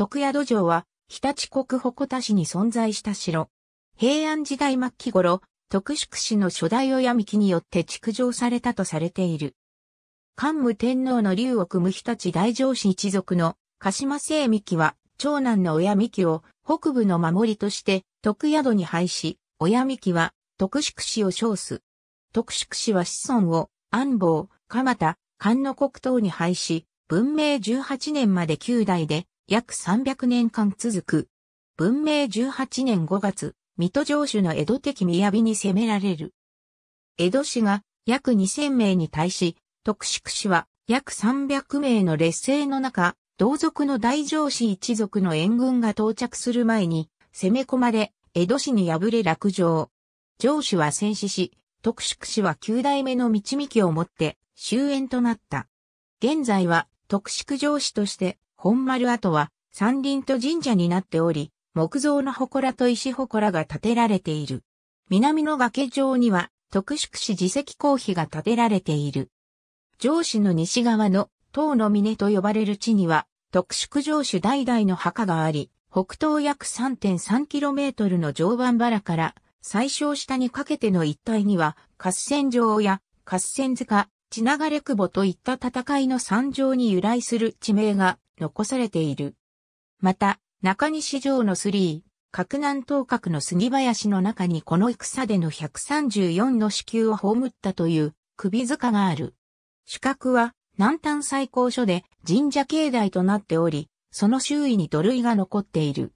徳宿城は、日立国鉾田市に存在した城。平安時代末期頃、徳宿市の初代親幹によって築城されたとされている。桓武天皇の竜を組む日立大城市一族の鹿島聖幹は、長男の親幹を北部の守りとして徳宿に配し、親幹は徳宿市を称す。徳宿市は子孫を安房、蒲田、菅野国等に配し、文明18年まで9代で、約300年間続く。文明18年5月、水戸城主の江戸的雅に攻められる。江戸市が約2000名に対し、徳宿市は約300名の劣勢の中、同族の大城市一族の援軍が到着する前に、攻め込まれ、江戸市に敗れ落城。城主は戦死し、徳宿市は9代目の道幹をもって終焉となった。現在は徳宿城市として本丸跡は山林と神社になっており、木造の祠と石祠が建てられている。南の崖上には特殊市自石公碑が建てられている。上司の西側の塔の峰と呼ばれる地には特殊上司代々の墓があり、北東約 3.3km の常磐原から最小下にかけての一帯には合戦場や合戦塚、血流れ久保といった戦いの山上に由来する地名が残されている。また、中西城の3、角南東角の杉林の中にこの戦での134の子宮を葬ったという首塚がある。主角は南端最高所で神社境内となっており、その周囲に土塁が残っている。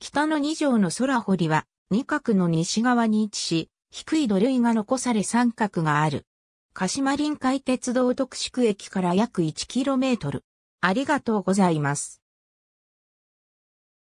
北の二条の空堀は二角の西側に位置し、低い土塁が残され三角がある。鹿島臨海鉄道特宿駅から約 1km。ありがとうございます。